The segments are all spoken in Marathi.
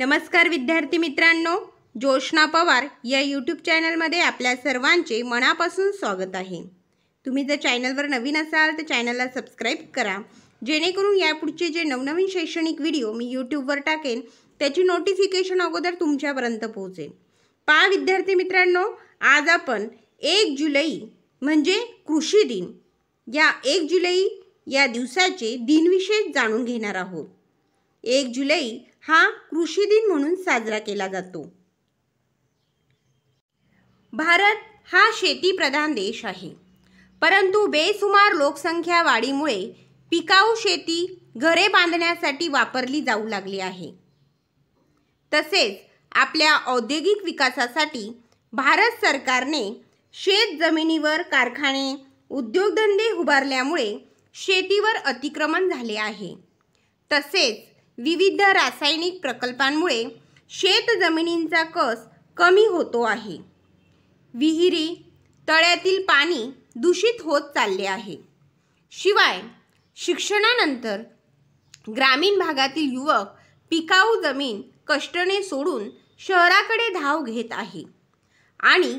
नमस्कार विद्यार्थी मित्रांनो जोशना पवार या यूट्यूब चॅनलमध्ये आपल्या सर्वांचे मनापासून स्वागत आहे तुम्ही जर चॅनलवर नवीन असाल तर चॅनलला सबस्क्राईब करा जेणेकरून यापुढचे जे नवनवीन शैक्षणिक व्हिडिओ मी यूट्यूबवर टाकेन त्याची नोटिफिकेशन अगोदर तुमच्यापर्यंत पोहोचेल पा विद्यार्थी मित्रांनो आज आपण एक जुलै म्हणजे कृषी दिन या एक जुलै या दिवसाचे दिनविशेष जाणून घेणार आहोत एक जुलै हा कृषी दिन म्हणून साजरा केला जातो भारत हा शेतीप्रधान देश आहे परंतु बेसुमार लोकसंख्या वाढीमुळे पिकाऊ शेती घरे बांधण्यासाठी वापरली जाऊ लागली आहे तसेच आपल्या औद्योगिक विकासासाठी भारत सरकारने शेत जमिनीवर कारखाने उद्योगधंदे उभारल्यामुळे शेतीवर अतिक्रमण झाले आहे तसेच विविध रासायनिक प्रकल्पांमुळे शेत जमिनींचा कस कमी होतो आहे विहिरी तळ्यातील पाणी दूषित होत चालले आहे शिवाय शिक्षणानंतर ग्रामीण भागातील युवक पिकाऊ जमीन कष्टने सोडून शहराकडे धाव घेत आहे आणि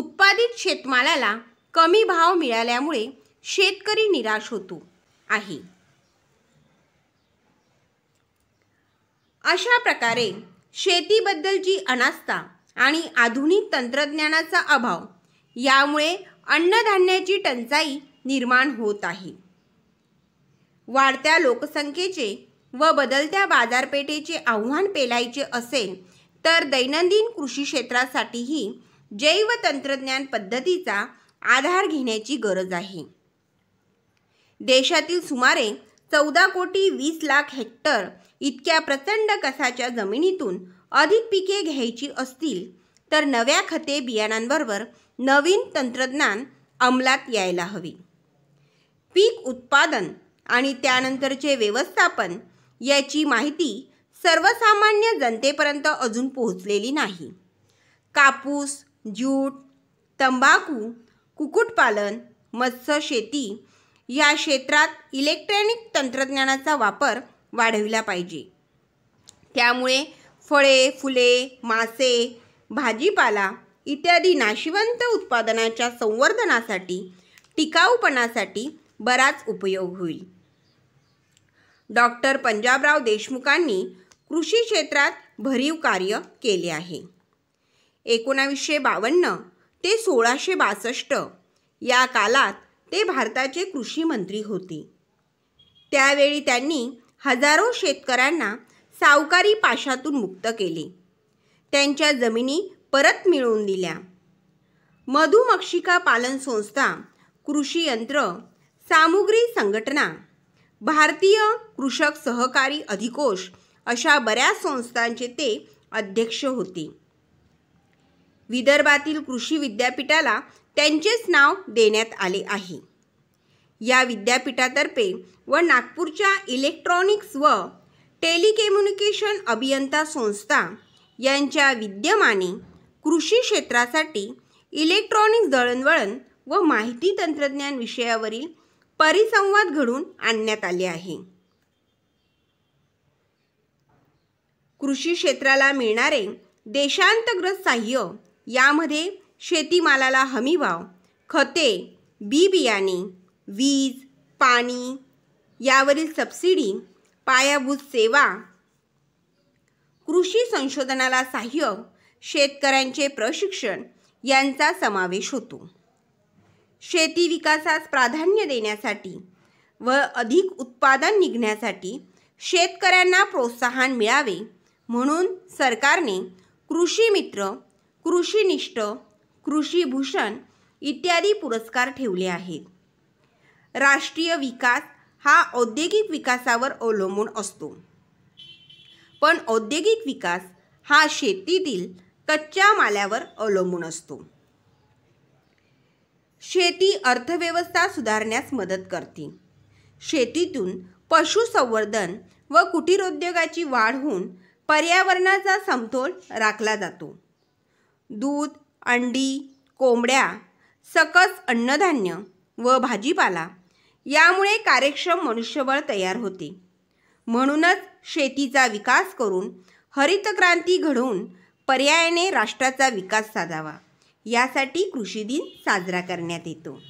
उत्पादित शेतमालाला कमी भाव मिळाल्यामुळे शेतकरी निराश होतो आहे अशा प्रकारे शेतीबद्दलची अनास्था आणि आधुनिक तंत्रज्ञानाचा अभाव यामुळे अन्नधान्याची टंचाई निर्माण होत आहे वाढत्या लोकसंख्येचे व बदलत्या बाजारपेठेचे आव्हान पेलायचे असेल तर दैनंदिन कृषी क्षेत्रासाठीही जैव तंत्रज्ञान पद्धतीचा आधार घेण्याची गरज आहे देशातील सुमारे चौदा कोटी वीस लाख हेक्टर इतक्या प्रचंड कसाच्या जमिनीतून अधिक पिके घ्यायची असतील तर नव्या खते बियाणांबरोबर नवीन तंत्रज्ञान अंमलात यायला हवी पीक उत्पादन आणि त्यानंतरचे व्यवस्थापन याची माहिती सर्वसामान्य जनतेपर्यंत अजून पोहोचलेली नाही कापूस ज्यूट तंबाखू कुक्कुटपालन मत्स्यशेती या क्षेत्रात इलेक्ट्रॉनिक तंत्रज्ञानाचा वापर वाढविला पाहिजे त्यामुळे फळे फुले मासे भाजीपाला इत्यादी नाशिवंत उत्पादनाच्या संवर्धनासाठी टिकाऊपणासाठी बराच उपयोग होईल डॉक्टर पंजाबराव देशमुखांनी कृषी क्षेत्रात भरीव कार्य केले आहे एकोणावीसशे बावन्न ते सोळाशे बासष्ट या कालात ते भारताचे कृषी मंत्री होते त्यावेळी त्यांनी हजारो शेतकऱ्यांना सावकारी पाशातून मुक्त केले त्यांच्या जमिनी परत मिळवून दिल्या मधुमक्षिका पालन संस्था कृषी यंत्र सामुग्री संघटना भारतीय कृषक सहकारी अधिकोष अशा बऱ्याच संस्थांचे ते अध्यक्ष होते विदर्भातील कृषी विद्यापीठाला त्यांचेच नाव देण्यात आले आहे या विद्यापीठातर्फे व नागपूरच्या इलेक्ट्रॉनिक्स व टेलिकम्युनिकेशन अभियंता संस्था यांच्या विद्यमाने कृषी क्षेत्रासाठी इलेक्ट्रॉनिक्स दळणवळण व माहिती तंत्रज्ञान विषयावरील परिसंवाद घडून आणण्यात आले आहे कृषी क्षेत्राला मिळणारे देशांतर्गत साह्य यामध्ये शेतीमालाला हमीभाव खते बी बियाणे वीज पाणी यावरील सबसिडी पायाभूत सेवा कृषी संशोधनाला सहाय्य शेतकऱ्यांचे प्रशिक्षण यांचा समावेश होतो शेती विकासास प्राधान्य देण्यासाठी व अधिक उत्पादन निघण्यासाठी शेतकऱ्यांना प्रोत्साहन मिळावे म्हणून सरकारने कृषी मित्र कृषीनिष्ठ कृषीभूषण इत्यादी पुरस्कार ठेवले आहेत राष्ट्रीय विकास हा औद्योगिक विकासावर अवलंबून असतो पण औद्योगिक विकास हा शेतीतील कच्च्या माल्यावर अवलंबून असतो शेती अर्थव्यवस्था सुधारण्यास मदत करते शेतीतून पशुसंवर्धन व कुटीरोद्योगाची वाढ होऊन पर्यावरणाचा समतोल राखला जातो दूध अंडी कोंबड्या सकस अन्नधान्य व भाजीपाला यामुळे कार्यक्षम मनुष्यबळ तयार होते म्हणूनच शेतीचा विकास करून हरितक्रांती घडवून पर्यायाने राष्ट्राचा विकास साधावा यासाठी कृषी दिन साजरा करण्यात येतो